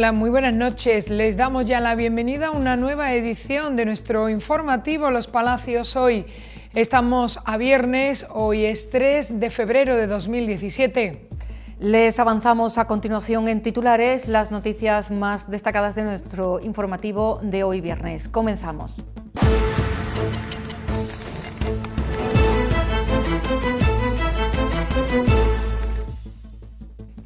Hola, muy buenas noches. Les damos ya la bienvenida a una nueva edición de nuestro informativo Los Palacios Hoy. Estamos a viernes, hoy es 3 de febrero de 2017. Les avanzamos a continuación en titulares las noticias más destacadas de nuestro informativo de hoy viernes. Comenzamos.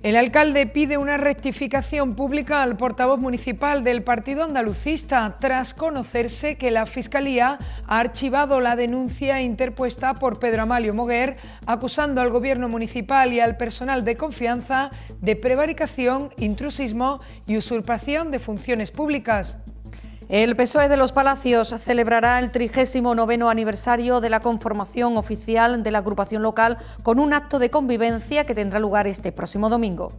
El alcalde pide una rectificación pública al portavoz municipal del Partido Andalucista tras conocerse que la Fiscalía ha archivado la denuncia interpuesta por Pedro Amalio Moguer acusando al gobierno municipal y al personal de confianza de prevaricación, intrusismo y usurpación de funciones públicas. El PSOE de los Palacios celebrará el 39 aniversario de la conformación oficial de la agrupación local con un acto de convivencia que tendrá lugar este próximo domingo.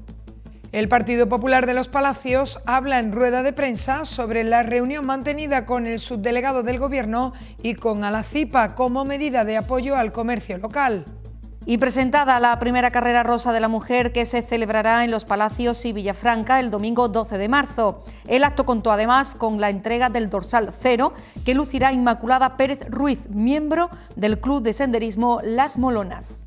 El Partido Popular de los Palacios habla en rueda de prensa sobre la reunión mantenida con el subdelegado del Gobierno y con Alacipa como medida de apoyo al comercio local. Y presentada la primera carrera rosa de la mujer que se celebrará en los Palacios y Villafranca el domingo 12 de marzo. El acto contó además con la entrega del dorsal cero que lucirá Inmaculada Pérez Ruiz, miembro del Club de Senderismo Las Molonas.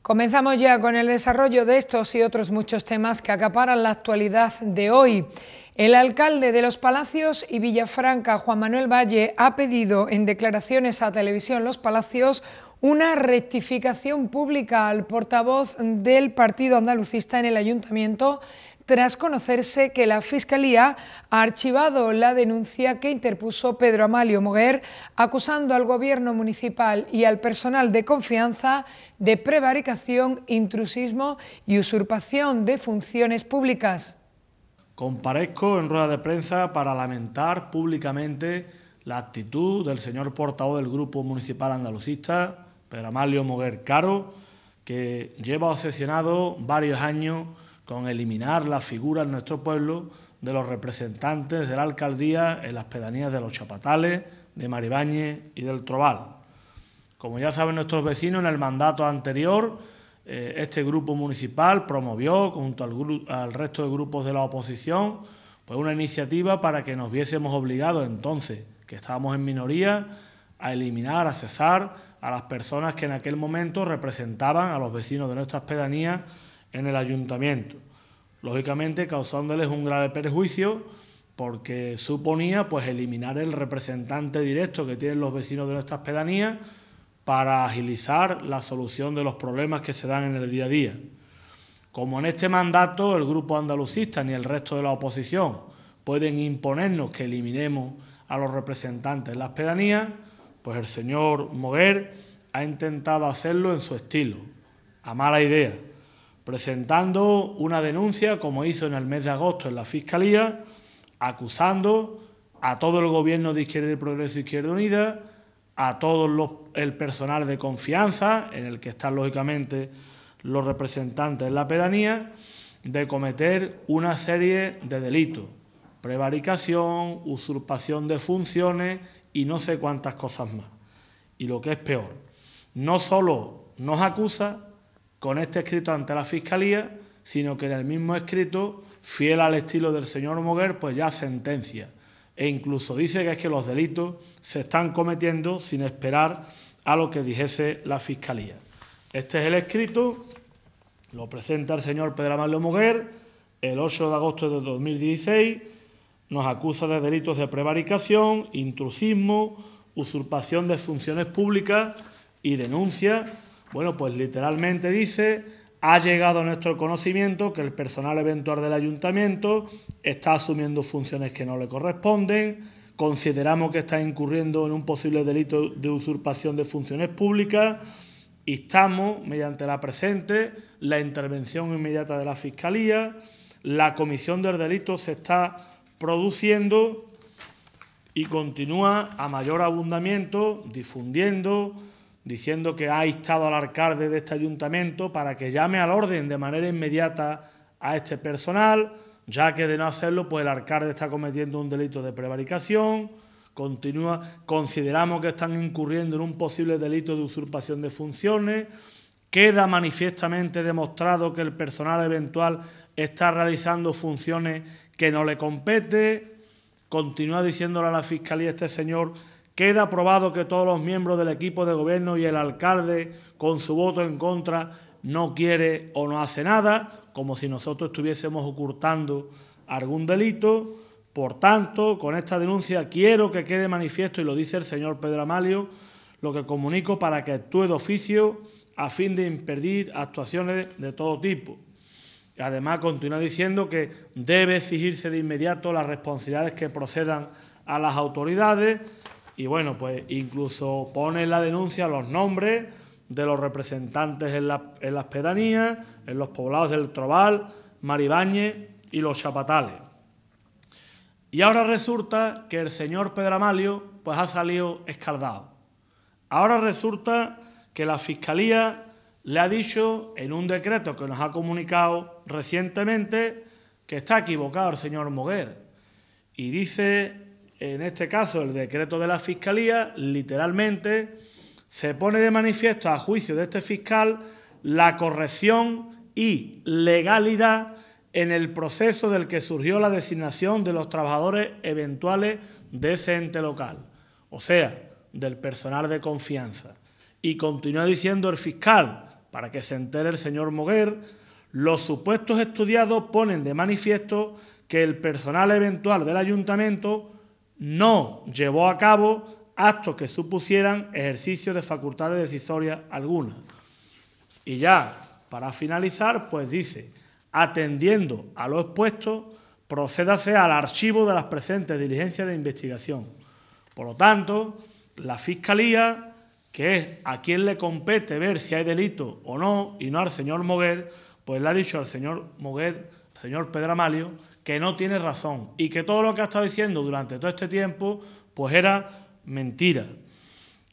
Comenzamos ya con el desarrollo de estos y otros muchos temas que acaparan la actualidad de hoy. El alcalde de Los Palacios y Villafranca, Juan Manuel Valle, ha pedido en declaraciones a Televisión Los Palacios una rectificación pública al portavoz del Partido Andalucista en el Ayuntamiento tras conocerse que la Fiscalía ha archivado la denuncia que interpuso Pedro Amalio Moguer acusando al Gobierno municipal y al personal de confianza de prevaricación, intrusismo y usurpación de funciones públicas. Comparezco en rueda de prensa para lamentar públicamente la actitud del señor portavoz del Grupo Municipal Andalucista, Pedro Amalio Moguer Caro, que lleva obsesionado varios años con eliminar la figura en nuestro pueblo de los representantes de la alcaldía en las pedanías de los Chapatales, de Maribañe y del Trobal. Como ya saben nuestros vecinos, en el mandato anterior eh, este grupo municipal promovió, junto al, resto de grupos de la oposición, pues una iniciativa para que nos viésemos obligados entonces, que estábamos en minoría, a eliminar, a cesar a las personas que en aquel momento representaban a los vecinos de nuestras pedanías en el ayuntamiento. Lógicamente causándoles un grave perjuicio porque suponía pues eliminar el representante directo que tienen los vecinos de nuestras pedanías para agilizar la solución de los problemas que se dan en el día a día. Como en este mandato el grupo andalucista ni el resto de la oposición pueden imponernos que eliminemos a los representantes de las pedanías, pues el señor Moguer ha intentado hacerlo en su estilo, a mala idea, presentando una denuncia como hizo en el mes de agosto en la Fiscalía, acusando a todo el gobierno de Izquierda y Progreso e Izquierda Unida a todo el personal de confianza, en el que están lógicamente los representantes de la pedanía, de cometer una serie de delitos, prevaricación, usurpación de funciones y no sé cuántas cosas más. Y lo que es peor, no solo nos acusa con este escrito ante la Fiscalía, sino que en el mismo escrito, fiel al estilo del señor Moguer, pues ya sentencia e incluso dice que es que los delitos se están cometiendo sin esperar a lo que dijese la Fiscalía. Este es el escrito, lo presenta el señor Pedro Amalio Moguer el 8 de agosto de 2016, nos acusa de delitos de prevaricación, intrusismo, usurpación de funciones públicas y denuncia, bueno, pues literalmente dice ha llegado a nuestro conocimiento que el personal eventual del ayuntamiento está asumiendo funciones que no le corresponden, consideramos que está incurriendo en un posible delito de usurpación de funciones públicas, Estamos, mediante la presente, la intervención inmediata de la Fiscalía, la comisión del delito se está produciendo y continúa a mayor abundamiento difundiendo, diciendo que ha instado al alcalde de este ayuntamiento para que llame al orden de manera inmediata a este personal, ya que de no hacerlo, pues el alcalde está cometiendo un delito de prevaricación, continúa, consideramos que están incurriendo en un posible delito de usurpación de funciones, queda manifiestamente demostrado que el personal eventual está realizando funciones que no le compete, continúa diciéndole a la Fiscalía este señor Queda aprobado que todos los miembros del equipo de gobierno y el alcalde, con su voto en contra, no quiere o no hace nada, como si nosotros estuviésemos ocultando algún delito. Por tanto, con esta denuncia quiero que quede manifiesto, y lo dice el señor Pedro Amalio, lo que comunico para que actúe de oficio a fin de impedir actuaciones de todo tipo. Además, continúa diciendo que debe exigirse de inmediato las responsabilidades que procedan a las autoridades y bueno, pues incluso pone en la denuncia los nombres de los representantes en, en las pedanías, en los poblados del Trobal, Maribañez y los Chapatales. Y ahora resulta que el señor Pedramalio pues ha salido escaldado. Ahora resulta que la Fiscalía le ha dicho en un decreto que nos ha comunicado recientemente que está equivocado el señor Moguer. Y dice en este caso el decreto de la Fiscalía, literalmente se pone de manifiesto a juicio de este fiscal la corrección y legalidad en el proceso del que surgió la designación de los trabajadores eventuales de ese ente local, o sea, del personal de confianza. Y continúa diciendo el fiscal, para que se entere el señor Moguer, los supuestos estudiados ponen de manifiesto que el personal eventual del ayuntamiento no llevó a cabo actos que supusieran ejercicio de facultades decisorias alguna. Y ya, para finalizar, pues dice, atendiendo a lo expuesto, procédase al archivo de las presentes diligencias de investigación. Por lo tanto, la Fiscalía, que es a quien le compete ver si hay delito o no, y no al señor Moguer, pues le ha dicho al señor Moguer, al señor Amalio, que no tiene razón y que todo lo que ha estado diciendo durante todo este tiempo pues era mentira.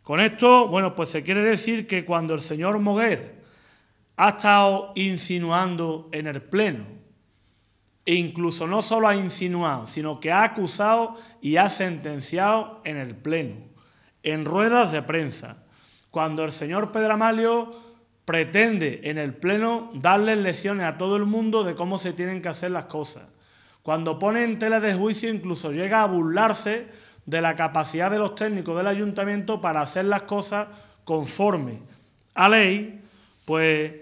Con esto, bueno, pues se quiere decir que cuando el señor Moguer ha estado insinuando en el Pleno, e incluso no solo ha insinuado, sino que ha acusado y ha sentenciado en el Pleno, en ruedas de prensa, cuando el señor Pedro pretende en el Pleno darles lecciones a todo el mundo de cómo se tienen que hacer las cosas. Cuando pone en tela de juicio incluso llega a burlarse de la capacidad de los técnicos del ayuntamiento para hacer las cosas conforme a ley, pues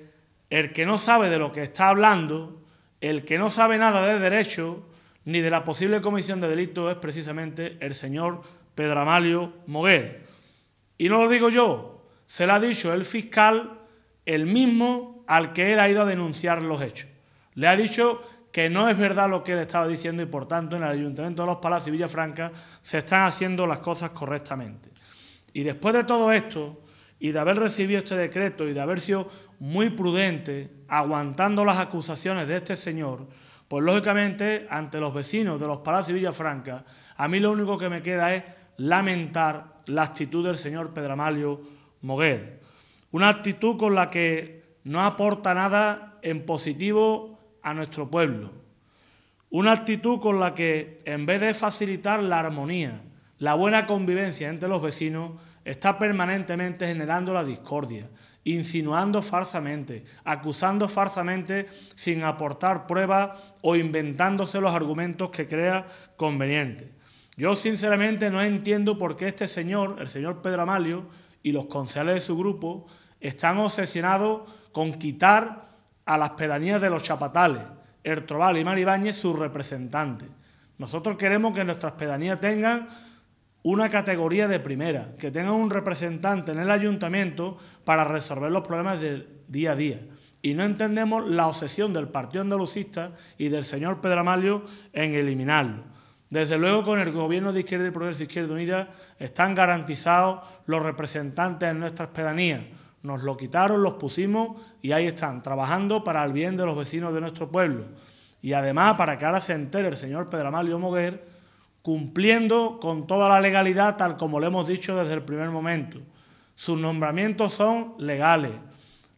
el que no sabe de lo que está hablando, el que no sabe nada de derecho ni de la posible comisión de delito es precisamente el señor Pedro Amalio Moguer. Y no lo digo yo, se lo ha dicho el fiscal, el mismo al que él ha ido a denunciar los hechos. Le ha dicho que no es verdad lo que él estaba diciendo y por tanto en el Ayuntamiento de los Palacios y Villafranca se están haciendo las cosas correctamente. Y después de todo esto y de haber recibido este decreto y de haber sido muy prudente aguantando las acusaciones de este señor, pues lógicamente ante los vecinos de los Palacios y Villafranca, a mí lo único que me queda es lamentar la actitud del señor Pedramalio Moguel... Una actitud con la que no aporta nada en positivo a nuestro pueblo. Una actitud con la que, en vez de facilitar la armonía, la buena convivencia entre los vecinos, está permanentemente generando la discordia, insinuando falsamente, acusando falsamente sin aportar pruebas o inventándose los argumentos que crea convenientes. Yo sinceramente no entiendo por qué este señor, el señor Pedro Amalio, y los concejales de su grupo están obsesionados con quitar a las pedanías de los Chapatales, Ertrobal y Maribáñez sus representantes. Nosotros queremos que nuestras pedanías tengan una categoría de primera, que tengan un representante en el ayuntamiento para resolver los problemas del día a día. Y no entendemos la obsesión del Partido Andalucista y del señor Pedro Amalio en eliminarlo. Desde luego, con el gobierno de Izquierda y Progreso Izquierda Unida están garantizados los representantes en nuestras pedanías, nos lo quitaron, los pusimos y ahí están, trabajando para el bien de los vecinos de nuestro pueblo. Y además, para que ahora se entere el señor Pedramalio Moguer, cumpliendo con toda la legalidad, tal como le hemos dicho desde el primer momento. Sus nombramientos son legales.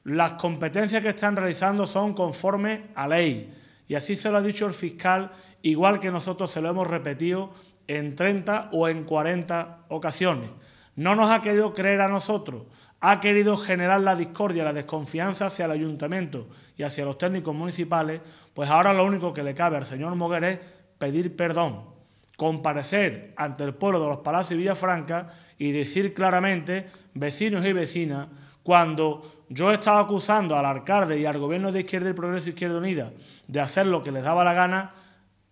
Las competencias que están realizando son conforme a ley. Y así se lo ha dicho el fiscal, igual que nosotros se lo hemos repetido en 30 o en 40 ocasiones. No nos ha querido creer a nosotros ha querido generar la discordia, la desconfianza hacia el ayuntamiento y hacia los técnicos municipales, pues ahora lo único que le cabe al señor Moguer es pedir perdón, comparecer ante el pueblo de los Palacios y Villafranca y decir claramente, vecinos y vecinas, cuando yo estaba acusando al alcalde y al gobierno de Izquierda y Progreso Izquierda Unida de hacer lo que les daba la gana,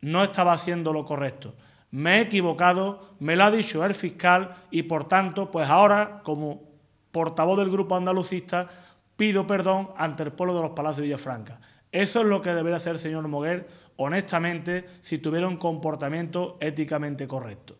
no estaba haciendo lo correcto. Me he equivocado, me lo ha dicho el fiscal y por tanto, pues ahora, como portavoz del grupo andalucista, pido perdón ante el pueblo de los Palacios de Villafranca. Eso es lo que debería hacer el señor Moguer, honestamente, si tuviera un comportamiento éticamente correcto.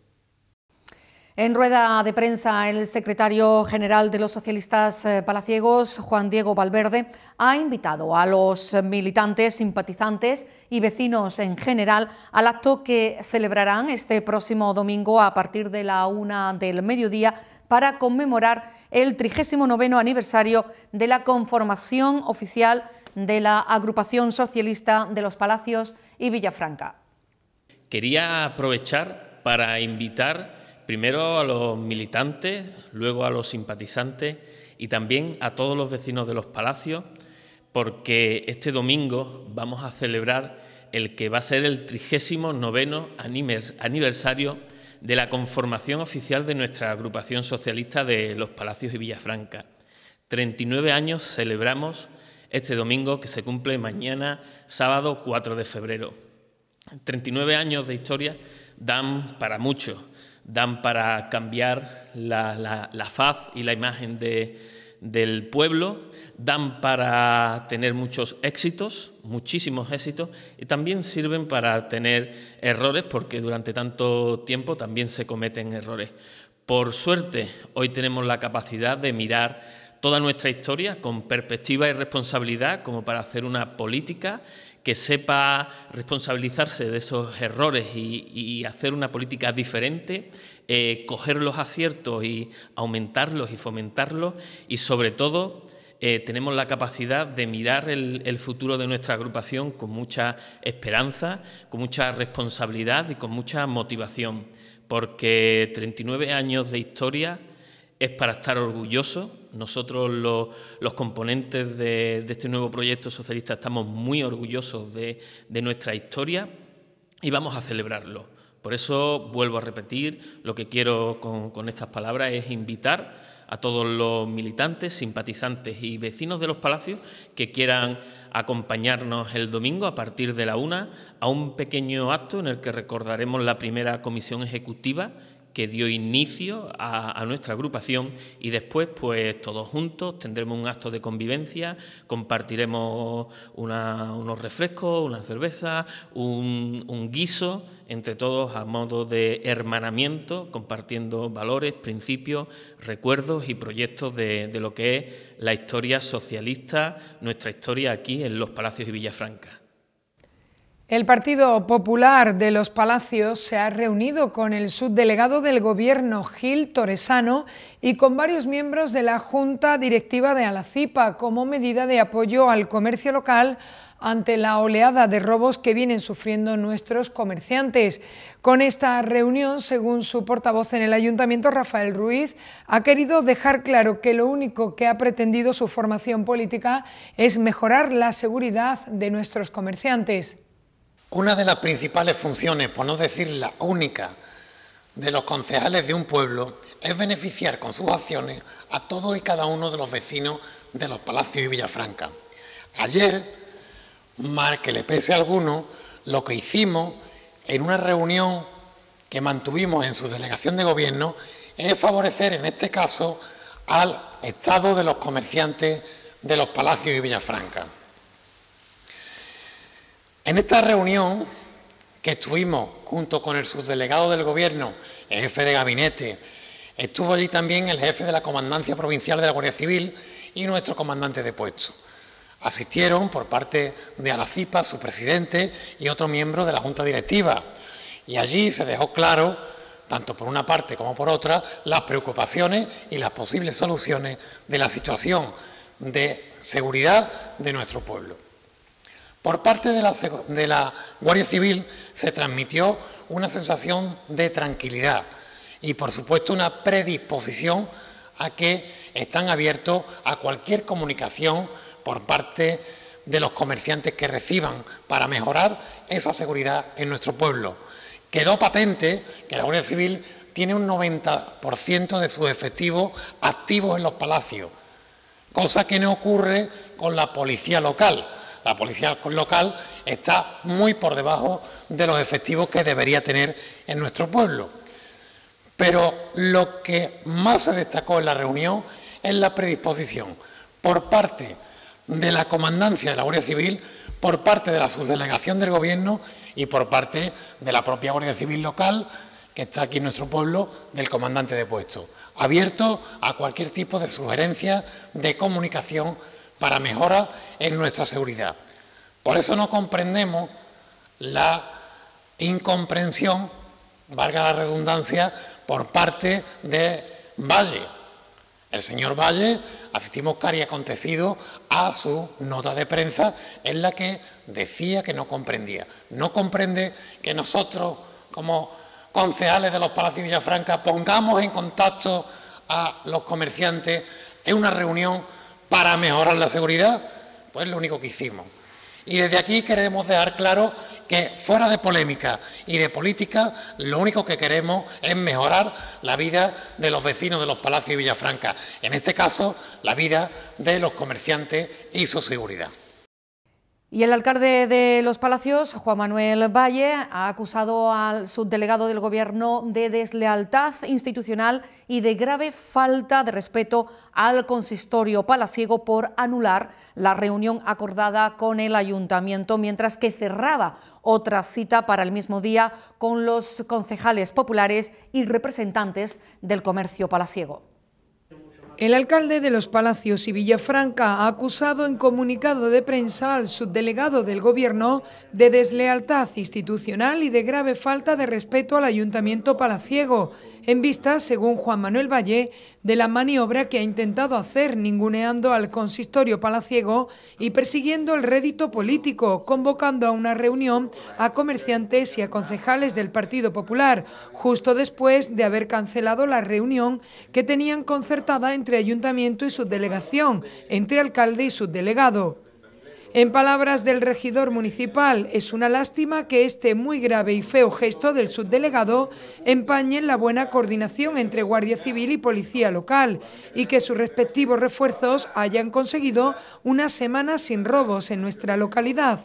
En rueda de prensa, el secretario general de los socialistas eh, palaciegos, Juan Diego Valverde, ha invitado a los militantes, simpatizantes y vecinos en general al acto que celebrarán este próximo domingo a partir de la una del mediodía para conmemorar el 39 aniversario de la conformación oficial de la agrupación socialista de los Palacios y Villafranca. Quería aprovechar para invitar primero a los militantes, luego a los simpatizantes y también a todos los vecinos de los palacios, porque este domingo vamos a celebrar el que va a ser el 39 aniversario de la conformación oficial de nuestra agrupación socialista de los Palacios y Villafranca. 39 años celebramos este domingo que se cumple mañana, sábado 4 de febrero. 39 años de historia dan para mucho, dan para cambiar la, la faz y la imagen de, del pueblo dan para tener muchos éxitos, muchísimos éxitos, y también sirven para tener errores, porque durante tanto tiempo también se cometen errores. Por suerte, hoy tenemos la capacidad de mirar toda nuestra historia con perspectiva y responsabilidad, como para hacer una política que sepa responsabilizarse de esos errores y, y hacer una política diferente eh, coger los aciertos y aumentarlos y fomentarlos y sobre todo eh, tenemos la capacidad de mirar el, futuro de nuestra agrupación con mucha esperanza, con mucha responsabilidad y con mucha motivación, porque 39 años de historia es para estar orgulloso. Nosotros los, componentes de, este nuevo proyecto socialista estamos muy orgullosos de nuestra historia y vamos a celebrarlo. Por eso vuelvo a repetir, lo que quiero con, estas palabras es invitar a todos los militantes, simpatizantes y vecinos de los palacios que quieran acompañarnos el domingo a partir de la una a un pequeño acto en el que recordaremos la primera comisión ejecutiva que dio inicio a, nuestra agrupación y después pues todos juntos tendremos un acto de convivencia, compartiremos unos refrescos, una cerveza, un, guiso entre todos a modo de hermanamiento, compartiendo valores, principios, recuerdos y proyectos de, de, lo que es la historia socialista, nuestra historia aquí en los Palacios y Villafranca. El Partido Popular de los Palacios se ha reunido con el subdelegado del Gobierno Gil Torresano y con varios miembros de la Junta Directiva de Alacipa como medida de apoyo al comercio local ante la oleada de robos que vienen sufriendo nuestros comerciantes. Con esta reunión, según su portavoz en el Ayuntamiento, Rafael Ruiz, ha querido dejar claro que lo único que ha pretendido su formación política es mejorar la seguridad de nuestros comerciantes. Una de las principales funciones, por no decir la única, de los concejales de un pueblo es beneficiar con sus acciones a todos y cada uno de los vecinos de los palacios y Villafranca. Ayer, mal que le pese a alguno, lo que hicimos en una reunión que mantuvimos en su delegación de gobierno es favorecer en este caso al estado de los comerciantes de los palacios y Villafranca. En esta reunión que estuvimos junto con el subdelegado del Gobierno, el jefe de gabinete, estuvo allí también el jefe de la Comandancia Provincial de la Guardia Civil y nuestro comandante de puesto. Asistieron por parte de Alacipa, su presidente y otro miembro de la Junta Directiva. Y allí se dejó claro, tanto por una parte como por otra, las preocupaciones y las posibles soluciones de la situación de seguridad de nuestro pueblo. Por parte de la, Guardia Civil se transmitió una sensación de tranquilidad y, por supuesto, una predisposición a que están abiertos a cualquier comunicación por parte de los comerciantes que reciban para mejorar esa seguridad en nuestro pueblo. Quedó patente que la Guardia Civil tiene un 90% de sus efectivos activos en los palacios, cosa que no ocurre con la policía local, la policía local está muy por debajo de los efectivos que debería tener en nuestro pueblo. Pero lo que más se destacó en la reunión es la predisposición por parte de la comandancia de la Guardia Civil, por parte de la subdelegación del Gobierno y por parte de la propia Guardia Civil local, que está aquí en nuestro pueblo, del comandante de puesto, abierto a cualquier tipo de sugerencia, de comunicación para mejorar en nuestra seguridad. Por eso no comprendemos la incomprensión, valga la redundancia, por parte de Valle. El señor Valle asistimos cari acontecido a su nota de prensa en la que decía que no comprendía. No comprende que nosotros, como concejales de los Palacios de Villafranca, pongamos en contacto a los comerciantes en una reunión para mejorar la seguridad, pues lo único que hicimos. Y desde aquí queremos dejar claro que fuera de polémica y de política, lo único que queremos es mejorar la vida de los vecinos de los palacios de Villafranca, en este caso la vida de los comerciantes y su seguridad. Y el alcalde de Los Palacios, Juan Manuel Valle, ha acusado al subdelegado del Gobierno de deslealtad institucional y de grave falta de respeto al consistorio palaciego por anular la reunión acordada con el ayuntamiento, mientras que cerraba otra cita para el mismo día con los concejales populares y representantes del comercio palaciego. El alcalde de Los Palacios y Villafranca ha acusado en comunicado de prensa al subdelegado del Gobierno de deslealtad institucional y de grave falta de respeto al Ayuntamiento palaciego, en vista, según Juan Manuel Valle, de la maniobra que ha intentado hacer ninguneando al consistorio palaciego y persiguiendo el rédito político, convocando a una reunión a comerciantes y a concejales del Partido Popular, justo después de haber cancelado la reunión que tenían concertada entre ayuntamiento y subdelegación, entre alcalde y subdelegado. En palabras del regidor municipal, es una lástima que este muy grave y feo gesto del subdelegado empañe la buena coordinación entre Guardia Civil y Policía Local y que sus respectivos refuerzos hayan conseguido una semana sin robos en nuestra localidad.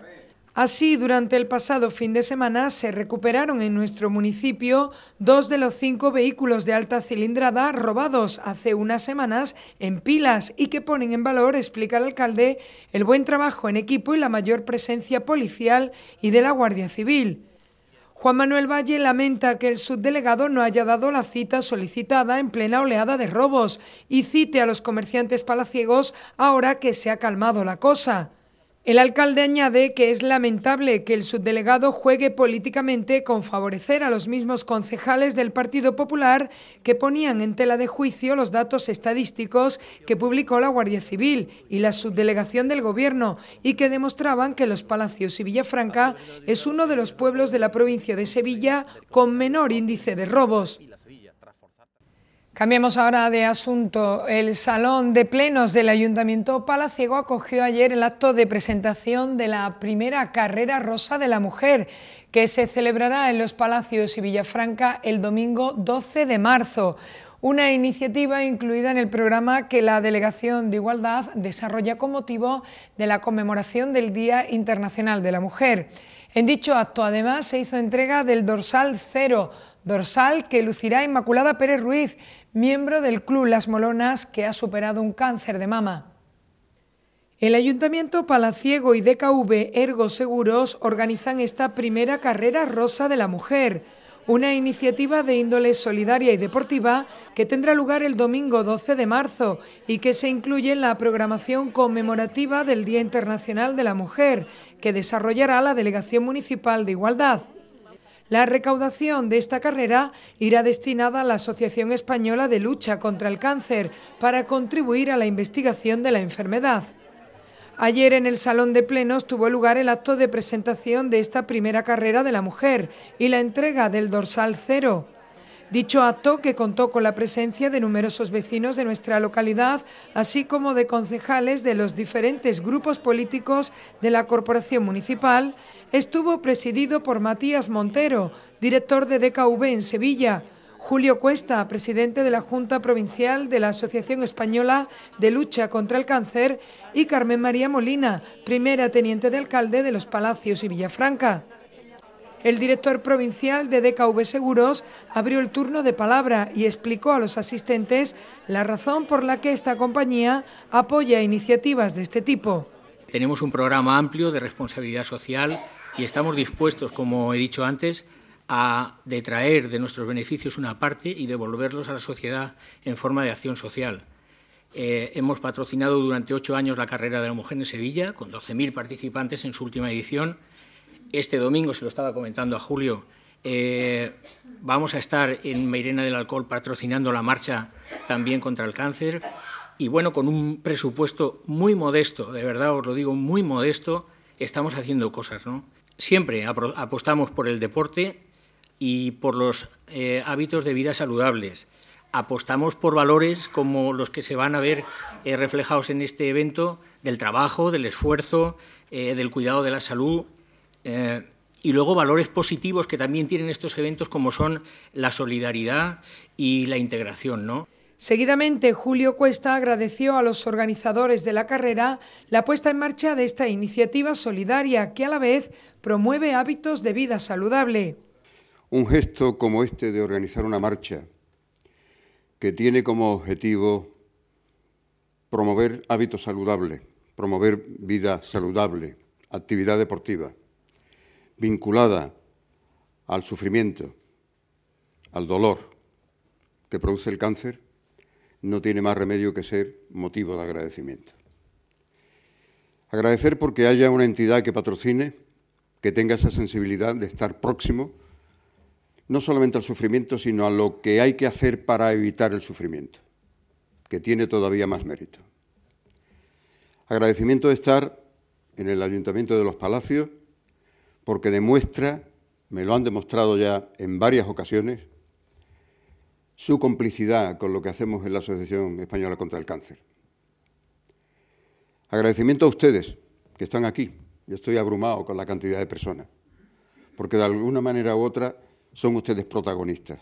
Así, durante el pasado fin de semana se recuperaron en nuestro municipio dos de los cinco vehículos de alta cilindrada robados hace unas semanas en pilas y que ponen en valor, explica el alcalde, el buen trabajo en equipo y la mayor presencia policial y de la Guardia Civil. Juan Manuel Valle lamenta que el subdelegado no haya dado la cita solicitada en plena oleada de robos y cite a los comerciantes palaciegos ahora que se ha calmado la cosa. El alcalde añade que es lamentable que el subdelegado juegue políticamente con favorecer a los mismos concejales del Partido Popular que ponían en tela de juicio los datos estadísticos que publicó la Guardia Civil y la subdelegación del Gobierno y que demostraban que Los Palacios y Villafranca es uno de los pueblos de la provincia de Sevilla con menor índice de robos. Cambiamos ahora de asunto. El Salón de Plenos del Ayuntamiento Palaciego acogió ayer el acto de presentación de la primera carrera rosa de la mujer, que se celebrará en los Palacios y Villafranca el domingo 12 de marzo, una iniciativa incluida en el programa que la Delegación de Igualdad desarrolla con motivo de la conmemoración del Día Internacional de la Mujer. En dicho acto, además, se hizo entrega del dorsal cero, dorsal que lucirá Inmaculada Pérez Ruiz, miembro del Club Las Molonas que ha superado un cáncer de mama. El Ayuntamiento Palaciego y DKV Ergo Seguros organizan esta primera carrera rosa de la mujer, una iniciativa de índole solidaria y deportiva que tendrá lugar el domingo 12 de marzo y que se incluye en la programación conmemorativa del Día Internacional de la Mujer, que desarrollará la Delegación Municipal de Igualdad. La recaudación de esta carrera irá destinada a la Asociación Española de Lucha contra el Cáncer para contribuir a la investigación de la enfermedad. Ayer en el Salón de Plenos tuvo lugar el acto de presentación de esta primera carrera de la mujer y la entrega del dorsal cero. Dicho acto, que contó con la presencia de numerosos vecinos de nuestra localidad, así como de concejales de los diferentes grupos políticos de la Corporación Municipal, estuvo presidido por Matías Montero, director de DKV en Sevilla, Julio Cuesta, presidente de la Junta Provincial de la Asociación Española de Lucha contra el Cáncer, y Carmen María Molina, primera teniente de alcalde de Los Palacios y Villafranca. El director provincial de DKV Seguros abrió el turno de palabra y explicó a los asistentes la razón por la que esta compañía apoya iniciativas de este tipo. Tenemos un programa amplio de responsabilidad social y estamos dispuestos, como he dicho antes, a detraer de nuestros beneficios una parte y devolverlos a la sociedad en forma de acción social. Eh, hemos patrocinado durante ocho años la carrera de la mujer en Sevilla, con 12.000 participantes en su última edición este domingo, se lo estaba comentando a Julio, eh, vamos a estar en Meirena del Alcohol patrocinando la marcha también contra el cáncer y bueno, con un presupuesto muy modesto, de verdad os lo digo, muy modesto, estamos haciendo cosas, ¿no? Siempre apostamos por el deporte y por los eh, hábitos de vida saludables. Apostamos por valores como los que se van a ver eh, reflejados en este evento, del trabajo, del esfuerzo, del cuidado de la salud eh, y luego valores positivos que también tienen estos eventos como son la solidaridad y la integración, ¿no? Seguidamente, Julio Cuesta agradeció a los organizadores de la carrera la puesta en marcha de esta iniciativa solidaria que a la vez promueve hábitos de vida saludable. Un gesto como este de organizar una marcha que tiene como objetivo promover hábitos saludables, promover vida saludable, actividad deportiva vinculada al sufrimiento, al dolor que produce el cáncer, no tiene más remedio que ser motivo de agradecimiento. Agradecer porque haya una entidad que patrocine, que tenga esa sensibilidad de estar próximo, no solamente al sufrimiento, sino a lo que hay que hacer para evitar el sufrimiento, que tiene todavía más mérito. Agradecimiento de estar en el Ayuntamiento de los Palacios, porque demuestra, me lo han demostrado ya en varias ocasiones, su complicidad con lo que hacemos en la Asociación Española contra el Cáncer. Agradecimiento a ustedes que están aquí. Yo estoy abrumado con la cantidad de personas, porque de alguna manera u otra son ustedes protagonistas.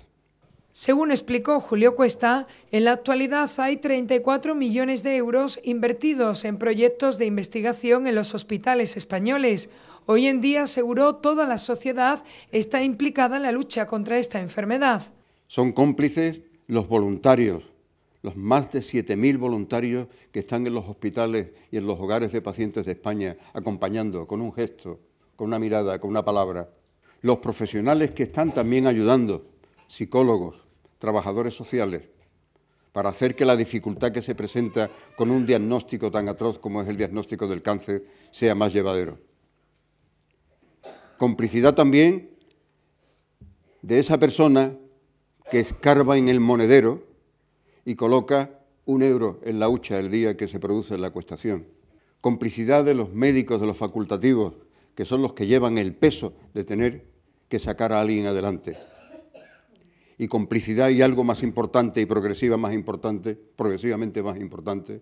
Según explicó Julio Cuesta, en la actualidad hay 34 millones de euros invertidos en proyectos de investigación en los hospitales españoles. Hoy en día, aseguró, toda la sociedad está implicada en la lucha contra esta enfermedad. Son cómplices los voluntarios, los más de 7.000 voluntarios que están en los hospitales y en los hogares de pacientes de España, acompañando con un gesto, con una mirada, con una palabra. Los profesionales que están también ayudando, psicólogos, trabajadores sociales, para hacer que la dificultad que se presenta con un diagnóstico tan atroz como es el diagnóstico del cáncer sea más llevadero. Complicidad también de esa persona que escarba en el monedero y coloca un euro en la hucha el día que se produce la acuestación. Complicidad de los médicos, de los facultativos, que son los que llevan el peso de tener que sacar a alguien adelante y complicidad y algo más importante y progresiva más importante, progresivamente más importante,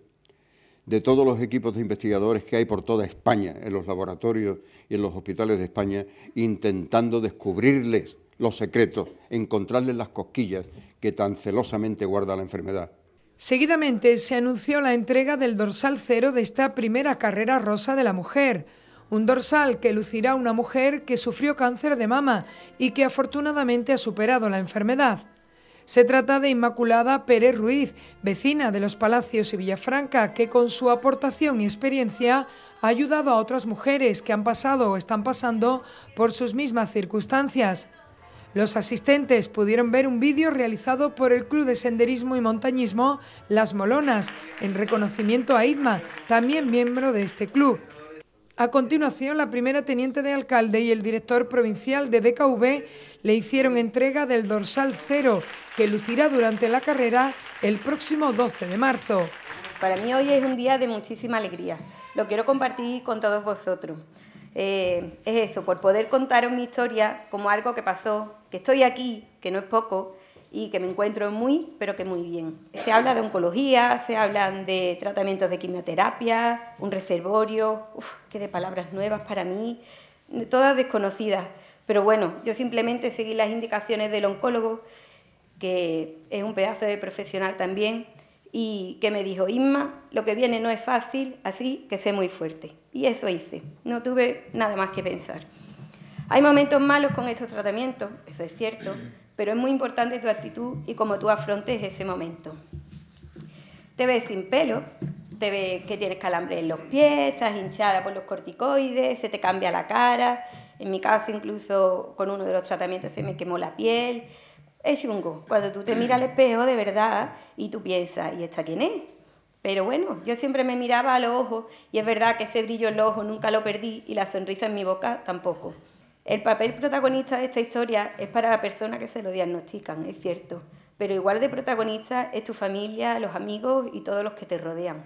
de todos los equipos de investigadores que hay por toda España, en los laboratorios y en los hospitales de España, intentando descubrirles los secretos, encontrarles las cosquillas que tan celosamente guarda la enfermedad. Seguidamente se anunció la entrega del dorsal cero de esta primera carrera rosa de la mujer un dorsal que lucirá una mujer que sufrió cáncer de mama y que afortunadamente ha superado la enfermedad. Se trata de Inmaculada Pérez Ruiz, vecina de los Palacios y Villafranca, que con su aportación y experiencia ha ayudado a otras mujeres que han pasado o están pasando por sus mismas circunstancias. Los asistentes pudieron ver un vídeo realizado por el Club de Senderismo y Montañismo Las Molonas, en reconocimiento a Idma, también miembro de este club. A continuación, la primera teniente de alcalde y el director provincial de DKV le hicieron entrega del dorsal cero que lucirá durante la carrera el próximo 12 de marzo. Para mí hoy es un día de muchísima alegría. Lo quiero compartir con todos vosotros. Eh, es eso, por poder contaros mi historia como algo que pasó, que estoy aquí, que no es poco, y que me encuentro muy, pero que muy bien. Se habla de oncología, se hablan de tratamientos de quimioterapia, un reservorio, uff, qué de palabras nuevas para mí, todas desconocidas. Pero bueno, yo simplemente seguí las indicaciones del oncólogo, que es un pedazo de profesional también, y que me dijo, Inma, lo que viene no es fácil, así que sé muy fuerte. Y eso hice, no tuve nada más que pensar. Hay momentos malos con estos tratamientos, eso es cierto, pero es muy importante tu actitud y cómo tú afrontes ese momento. Te ves sin pelo, te ves que tienes calambre en los pies, estás hinchada por los corticoides, se te cambia la cara, en mi caso incluso con uno de los tratamientos se me quemó la piel. Es chungo, cuando tú te miras al espejo de verdad y tú piensas, ¿y esta quién es? Pero bueno, yo siempre me miraba a los ojos y es verdad que ese brillo en los ojos nunca lo perdí y la sonrisa en mi boca tampoco. El papel protagonista de esta historia es para la persona que se lo diagnostican, es cierto, pero igual de protagonista es tu familia, los amigos y todos los que te rodean.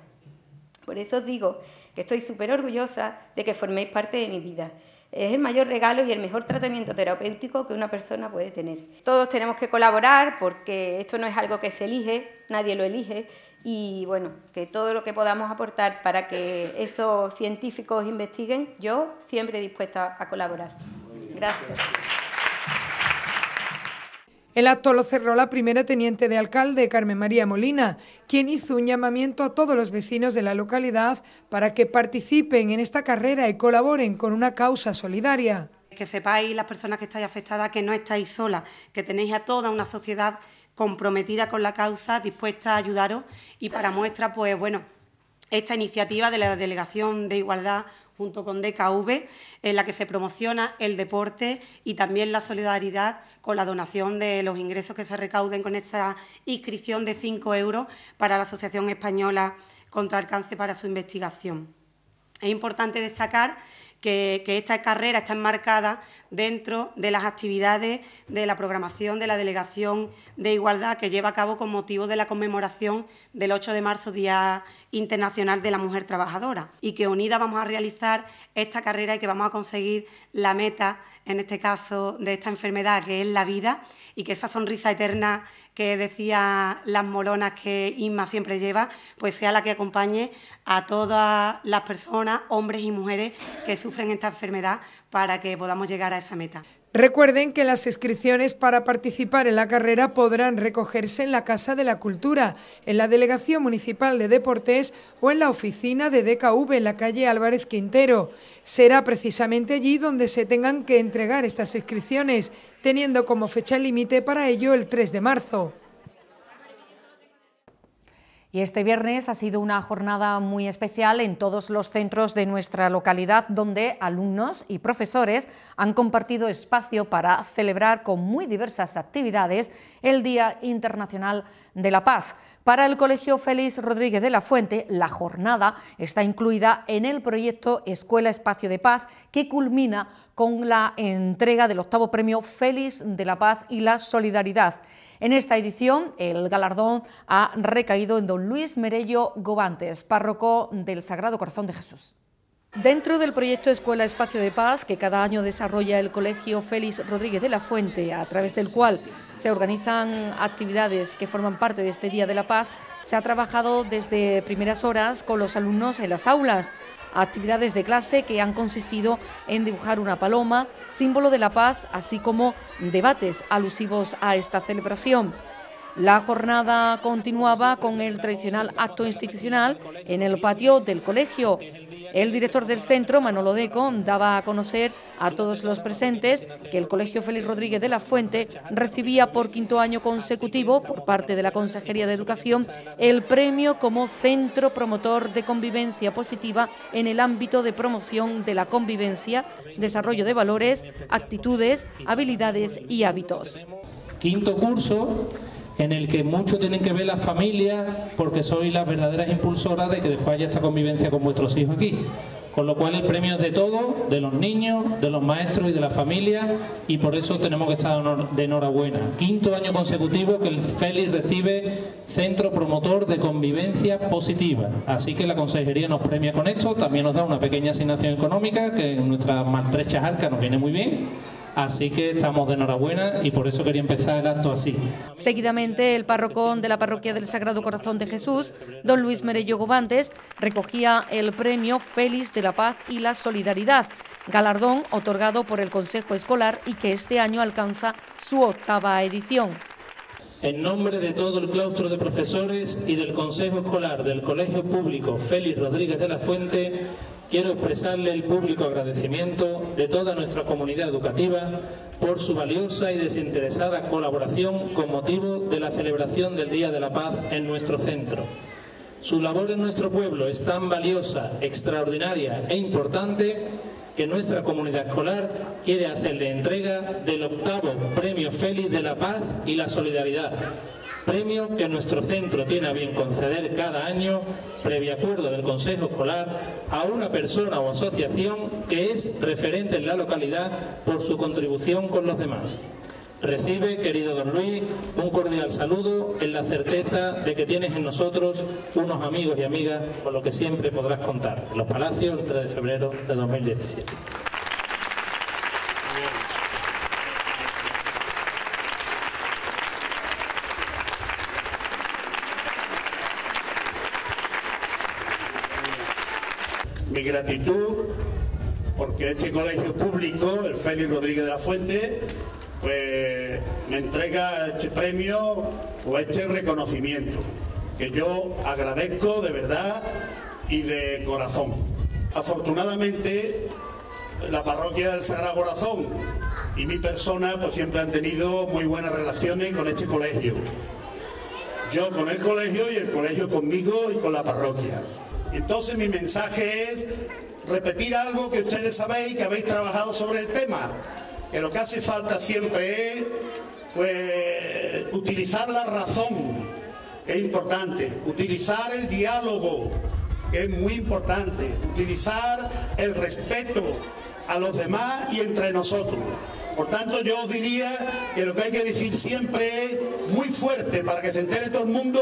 Por eso os digo que estoy súper orgullosa de que forméis parte de mi vida. Es el mayor regalo y el mejor tratamiento terapéutico que una persona puede tener. Todos tenemos que colaborar porque esto no es algo que se elige, nadie lo elige y bueno, que todo lo que podamos aportar para que esos científicos investiguen, yo siempre dispuesta a colaborar. Gracias. El acto lo cerró la primera teniente de alcalde, Carmen María Molina, quien hizo un llamamiento a todos los vecinos de la localidad para que participen en esta carrera y colaboren con una causa solidaria. Que sepáis las personas que estáis afectadas que no estáis solas, que tenéis a toda una sociedad comprometida con la causa, dispuesta a ayudaros y para muestra, pues bueno, esta iniciativa de la Delegación de Igualdad junto con DKV, en la que se promociona el deporte y también la solidaridad con la donación de los ingresos que se recauden con esta inscripción de 5 euros para la Asociación Española contra el Cáncer para su investigación. Es importante destacar que, esta carrera está enmarcada dentro de las actividades de la programación de la Delegación de Igualdad que lleva a cabo con motivo de la conmemoración del 8 de marzo, Día Internacional de la Mujer Trabajadora, y que unida vamos a realizar esta carrera y que vamos a conseguir la meta, en este caso, de esta enfermedad, que es la vida, y que esa sonrisa eterna que decía las molonas que Inma siempre lleva, pues sea la que acompañe a todas las personas, hombres y mujeres, que sufren esta enfermedad para que podamos llegar a esa meta. Recuerden que las inscripciones para participar en la carrera podrán recogerse en la Casa de la Cultura, en la Delegación Municipal de Deportes o en la oficina de DKV en la calle Álvarez Quintero. Será precisamente allí donde se tengan que entregar estas inscripciones, teniendo como fecha límite para ello el 3 de marzo. Y este viernes ha sido una jornada muy especial en todos los centros de nuestra localidad donde alumnos y profesores han compartido espacio para celebrar con muy diversas actividades el Día Internacional de la Paz. Para el Colegio Félix Rodríguez de la Fuente, la jornada está incluida en el proyecto Escuela Espacio de Paz que culmina con la entrega del octavo premio Félix de la Paz y la Solidaridad. En esta edición, el galardón ha recaído en don Luis Merello Gobantes, párroco del Sagrado Corazón de Jesús. Dentro del proyecto Escuela Espacio de Paz, que cada año desarrolla el Colegio Félix Rodríguez de la Fuente, a través del cual se organizan actividades que forman parte de este Día de la Paz, se ha trabajado desde primeras horas con los alumnos en las aulas, actividades de clase que han consistido en dibujar una paloma, símbolo de la paz, así como debates alusivos a esta celebración. La jornada continuaba con el tradicional acto institucional en el patio del colegio. El director del centro, Manolo Deco, daba a conocer a todos los presentes que el Colegio Félix Rodríguez de la Fuente recibía por quinto año consecutivo, por parte de la Consejería de Educación, el premio como Centro Promotor de Convivencia Positiva en el ámbito de promoción de la convivencia, desarrollo de valores, actitudes, habilidades y hábitos. Quinto curso en el que mucho tienen que ver las familias, porque soy la verdadera impulsora de que después haya esta convivencia con vuestros hijos aquí. Con lo cual el premio es de todos, de los niños, de los maestros y de la familia, y por eso tenemos que estar de enhorabuena. Quinto año consecutivo que el Félix recibe Centro Promotor de Convivencia Positiva. Así que la Consejería nos premia con esto, también nos da una pequeña asignación económica, que en nuestras maltrechas arcas nos viene muy bien Así que estamos de enhorabuena y por eso quería empezar el acto así. Seguidamente, el párrocón de la parroquia del Sagrado Corazón de Jesús, don Luis Merello Gobantes, recogía el premio Félix de la Paz y la Solidaridad, galardón otorgado por el Consejo Escolar y que este año alcanza su octava edición. En nombre de todo el claustro de profesores y del Consejo Escolar del Colegio Público Félix Rodríguez de la Fuente, quiero expresarle el público agradecimiento de toda nuestra comunidad educativa por su valiosa y desinteresada colaboración con motivo de la celebración del Día de la Paz en nuestro centro. Su labor en nuestro pueblo es tan valiosa, extraordinaria e importante que nuestra comunidad escolar quiere hacerle entrega del octavo Premio Félix de la Paz y la Solidaridad, premio que nuestro centro tiene a bien conceder cada año, previo acuerdo del Consejo Escolar, a una persona o asociación que es referente en la localidad por su contribución con los demás. Recibe, querido don Luis, un cordial saludo en la certeza de que tienes en nosotros unos amigos y amigas con los que siempre podrás contar. los Palacios, el 3 de febrero de 2017. gratitud porque este colegio público, el Félix Rodríguez de la Fuente, pues me entrega este premio o este reconocimiento, que yo agradezco de verdad y de corazón. Afortunadamente, la parroquia del Sagrado Corazón y mi persona pues siempre han tenido muy buenas relaciones con este colegio. Yo con el colegio y el colegio conmigo y con la parroquia. Entonces mi mensaje es repetir algo que ustedes sabéis, que habéis trabajado sobre el tema, que lo que hace falta siempre es pues, utilizar la razón, que es importante, utilizar el diálogo, que es muy importante, utilizar el respeto a los demás y entre nosotros. Por tanto, yo os diría que lo que hay que decir siempre es muy fuerte, para que se entere todo el mundo,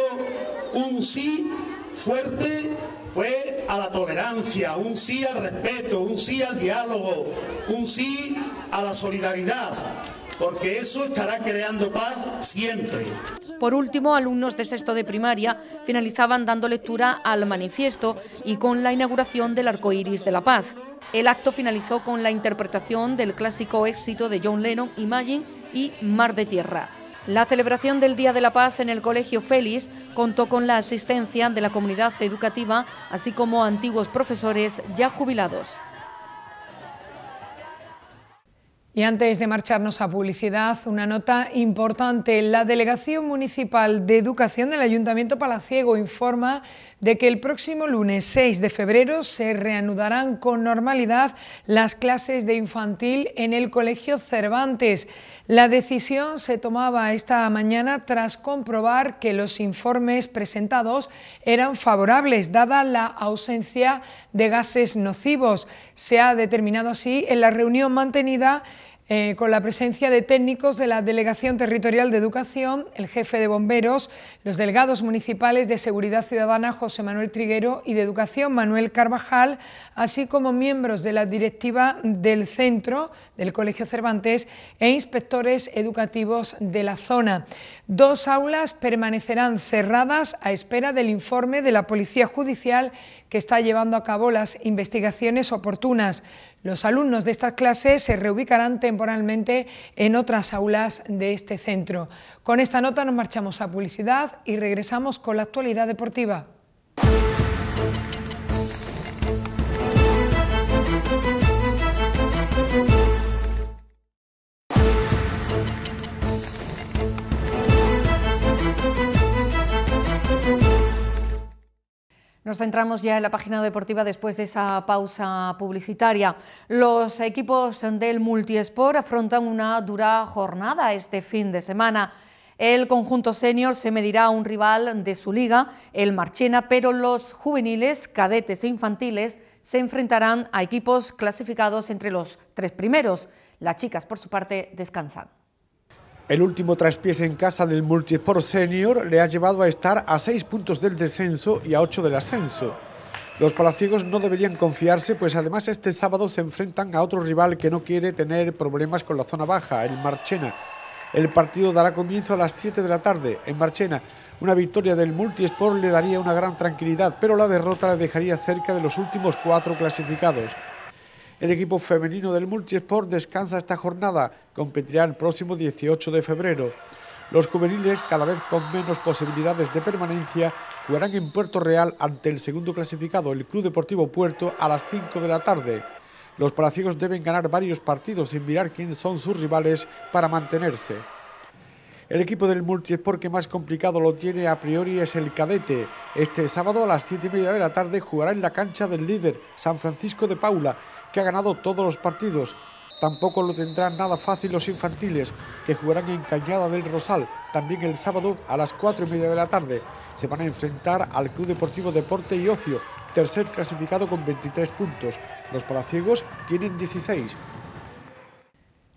un sí fuerte fue a la tolerancia, un sí al respeto, un sí al diálogo, un sí a la solidaridad, porque eso estará creando paz siempre. Por último, alumnos de sexto de primaria finalizaban dando lectura al manifiesto y con la inauguración del arco de la paz. El acto finalizó con la interpretación del clásico éxito de John Lennon, Imagine y Mar de Tierra. La celebración del Día de la Paz en el Colegio Félix contó con la asistencia de la comunidad educativa, así como antiguos profesores ya jubilados. Y antes de marcharnos a publicidad, una nota importante. La Delegación Municipal de Educación del Ayuntamiento Palaciego informa de que el próximo lunes 6 de febrero se reanudarán con normalidad las clases de infantil en el Colegio Cervantes. La decisión se tomaba esta mañana tras comprobar que los informes presentados eran favorables, dada la ausencia de gases nocivos. Se ha determinado así en la reunión mantenida eh, con la presencia de técnicos de la Delegación Territorial de Educación, el jefe de bomberos, los delegados municipales de Seguridad Ciudadana José Manuel Triguero y de Educación Manuel Carvajal, así como miembros de la directiva del centro del Colegio Cervantes e inspectores educativos de la zona. Dos aulas permanecerán cerradas a espera del informe de la Policía Judicial que está llevando a cabo las investigaciones oportunas. Los alumnos de estas clases se reubicarán temporalmente en otras aulas de este centro. Con esta nota nos marchamos a publicidad y regresamos con la actualidad deportiva. Nos centramos ya en la página deportiva después de esa pausa publicitaria. Los equipos del Multiesport afrontan una dura jornada este fin de semana. El conjunto senior se medirá a un rival de su liga, el Marchena, pero los juveniles, cadetes e infantiles se enfrentarán a equipos clasificados entre los tres primeros. Las chicas, por su parte, descansan. El último traspiés en casa del Multisport Senior le ha llevado a estar a seis puntos del descenso y a ocho del ascenso. Los palaciegos no deberían confiarse, pues además este sábado se enfrentan a otro rival que no quiere tener problemas con la zona baja, el Marchena. El partido dará comienzo a las 7 de la tarde en Marchena. Una victoria del Multisport le daría una gran tranquilidad, pero la derrota le dejaría cerca de los últimos cuatro clasificados. El equipo femenino del Multisport descansa esta jornada, competirá el próximo 18 de febrero. Los juveniles, cada vez con menos posibilidades de permanencia, jugarán en Puerto Real ante el segundo clasificado, el Club Deportivo Puerto, a las 5 de la tarde. Los palacios deben ganar varios partidos sin mirar quién son sus rivales para mantenerse. El equipo del multisport que más complicado lo tiene a priori es el cadete. Este sábado a las 7 y media de la tarde jugará en la cancha del líder, San Francisco de Paula, que ha ganado todos los partidos. Tampoco lo tendrán nada fácil los infantiles, que jugarán en Cañada del Rosal, también el sábado a las 4 y media de la tarde. Se van a enfrentar al Club Deportivo Deporte y Ocio, tercer clasificado con 23 puntos. Los palaciegos tienen 16.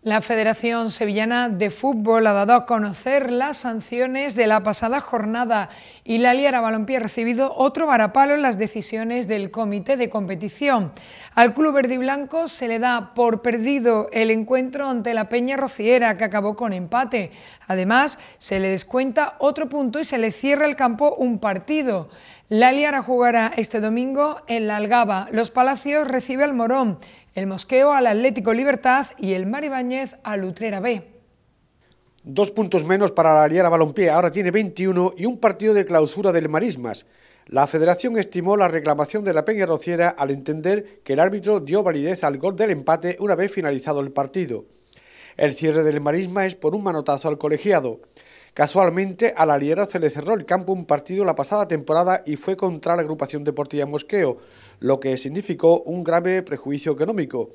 La Federación Sevillana de Fútbol ha dado a conocer las sanciones de la pasada jornada y la Liara Balompié ha recibido otro varapalo en las decisiones del comité de competición. Al club verde y blanco se le da por perdido el encuentro ante la Peña Rociera que acabó con empate. Además, se le descuenta otro punto y se le cierra el campo un partido. La Liara jugará este domingo en la Algaba. Los Palacios recibe al Morón el Mosqueo al Atlético Libertad y el Maribáñez al Utrera B. Dos puntos menos para la Aliera Balompié, ahora tiene 21 y un partido de clausura del Marismas. La federación estimó la reclamación de la Peña Rociera al entender que el árbitro dio validez al gol del empate una vez finalizado el partido. El cierre del Marisma es por un manotazo al colegiado. Casualmente, a la Liera se le cerró el campo un partido la pasada temporada y fue contra la agrupación deportiva Mosqueo, lo que significó un grave prejuicio económico,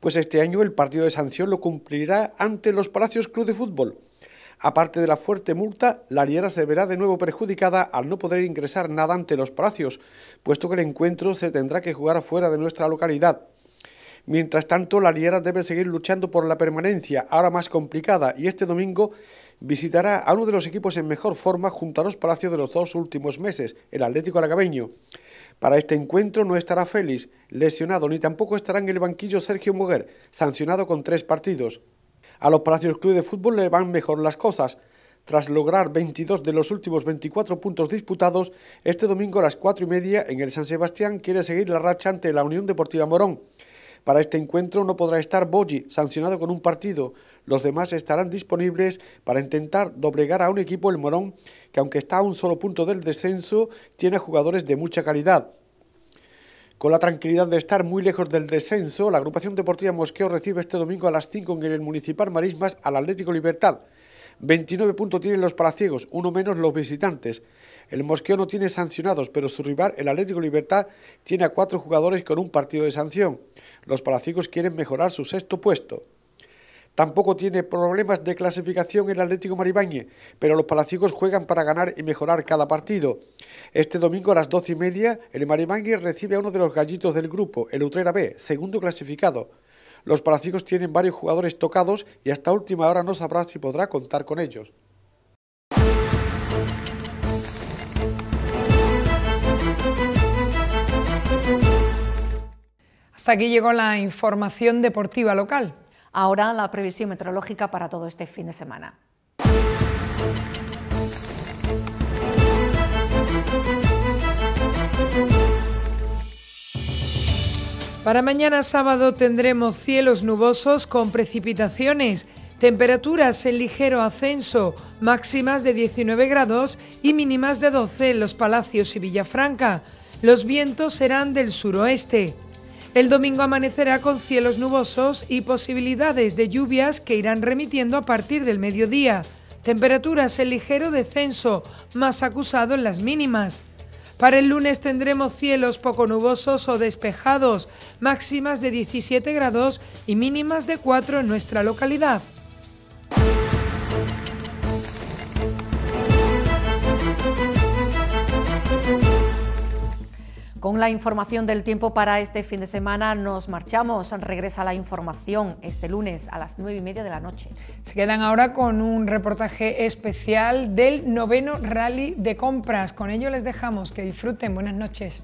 pues este año el partido de sanción lo cumplirá ante los Palacios Club de Fútbol. Aparte de la fuerte multa, la Liera se verá de nuevo perjudicada al no poder ingresar nada ante los Palacios, puesto que el encuentro se tendrá que jugar fuera de nuestra localidad. Mientras tanto, la Liera debe seguir luchando por la permanencia, ahora más complicada, y este domingo visitará a uno de los equipos en mejor forma junto a los Palacios de los dos últimos meses, el Atlético Alacabeño. Para este encuentro no estará Félix, lesionado, ni tampoco estará en el banquillo Sergio Moguer, sancionado con tres partidos. A los Palacios Club de Fútbol le van mejor las cosas. Tras lograr 22 de los últimos 24 puntos disputados, este domingo a las 4 y media en el San Sebastián quiere seguir la racha ante la Unión Deportiva Morón. Para este encuentro no podrá estar Boggi, sancionado con un partido, los demás estarán disponibles para intentar doblegar a un equipo, el Morón, que aunque está a un solo punto del descenso, tiene jugadores de mucha calidad. Con la tranquilidad de estar muy lejos del descenso, la agrupación deportiva Mosqueo recibe este domingo a las 5 en el Municipal Marismas al Atlético Libertad. 29 puntos tienen los palaciegos, uno menos los visitantes. El Mosqueo no tiene sancionados, pero su rival, el Atlético Libertad, tiene a cuatro jugadores con un partido de sanción. Los palaciegos quieren mejorar su sexto puesto. Tampoco tiene problemas de clasificación el Atlético Maribáñez, pero los palacicos juegan para ganar y mejorar cada partido. Este domingo a las doce y media, el Maribáñez recibe a uno de los gallitos del grupo, el Utrera B, segundo clasificado. Los palacicos tienen varios jugadores tocados y hasta última hora no sabrá si podrá contar con ellos. Hasta aquí llegó la información deportiva local. Ahora la previsión meteorológica para todo este fin de semana. Para mañana sábado tendremos cielos nubosos con precipitaciones, temperaturas en ligero ascenso, máximas de 19 grados y mínimas de 12 en los Palacios y Villafranca. Los vientos serán del suroeste. El domingo amanecerá con cielos nubosos y posibilidades de lluvias que irán remitiendo a partir del mediodía. Temperaturas en ligero descenso, más acusado en las mínimas. Para el lunes tendremos cielos poco nubosos o despejados, máximas de 17 grados y mínimas de 4 en nuestra localidad. Con la información del tiempo para este fin de semana nos marchamos. Regresa la información este lunes a las nueve y media de la noche. Se quedan ahora con un reportaje especial del noveno rally de compras. Con ello les dejamos que disfruten. Buenas noches.